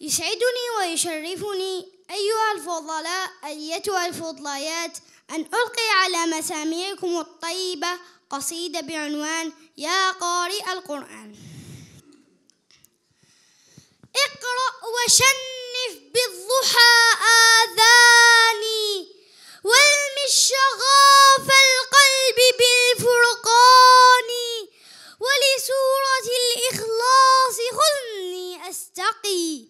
يسعدني ويشرفني أيها الفضلاء أيتها الفضليات أن ألقي على مسامعكم الطيبة قصيدة بعنوان يا قارئ القرآن اقرأ وشنف بالضحى آذاني والمش الشغاف القلب بالفرقان ولسورة الإخلاص خذني أستقي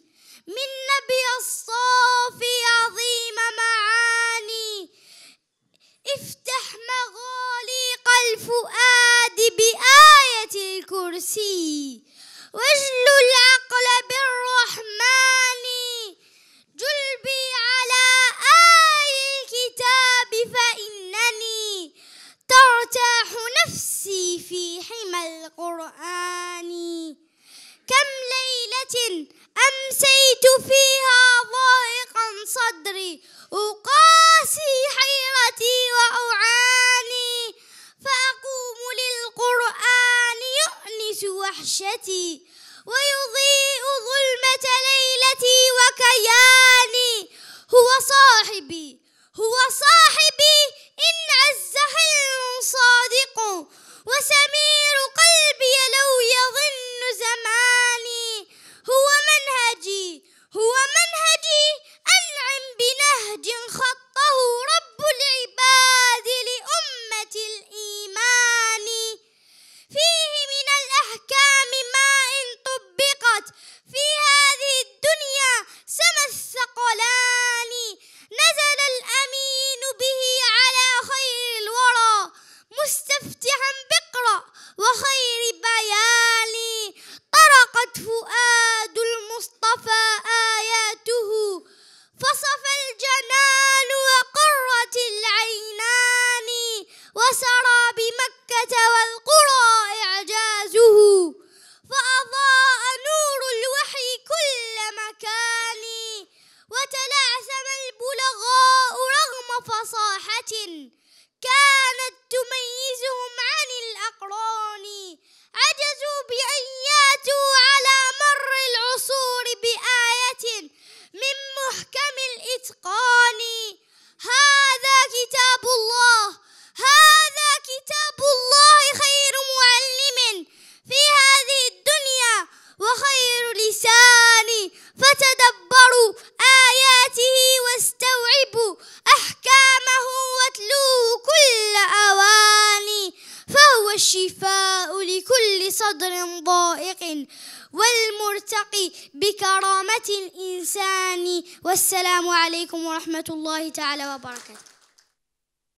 من نبي الصافي عظيم معاني افتح مغاليق الفؤاد بآية الكرسي واجل العقل بالرحمن جلبي على آي الكتاب فإنني ترتاح نفسي في حمى القرآن فيها ضائقا صدري أقاسي حيرتي وأعاني فأقوم للقرآن يؤنس وحشتي ويضيء ظلمة ليلتي وكياني هو صاحبي هو صاحبي din know. وفصاحة كانت تميزهم عن الأقران عجزوا بأن ياتوا على مر العصور بآية من محكم الإتقان هذا كتاب الله هذا كتاب الله خير معلم في هذه الدنيا وخير لسان فتدبر والشفاء لكل صدر ضائق والمرتقي بكرامة الإنسان والسلام عليكم ورحمة الله تعالى وبركاته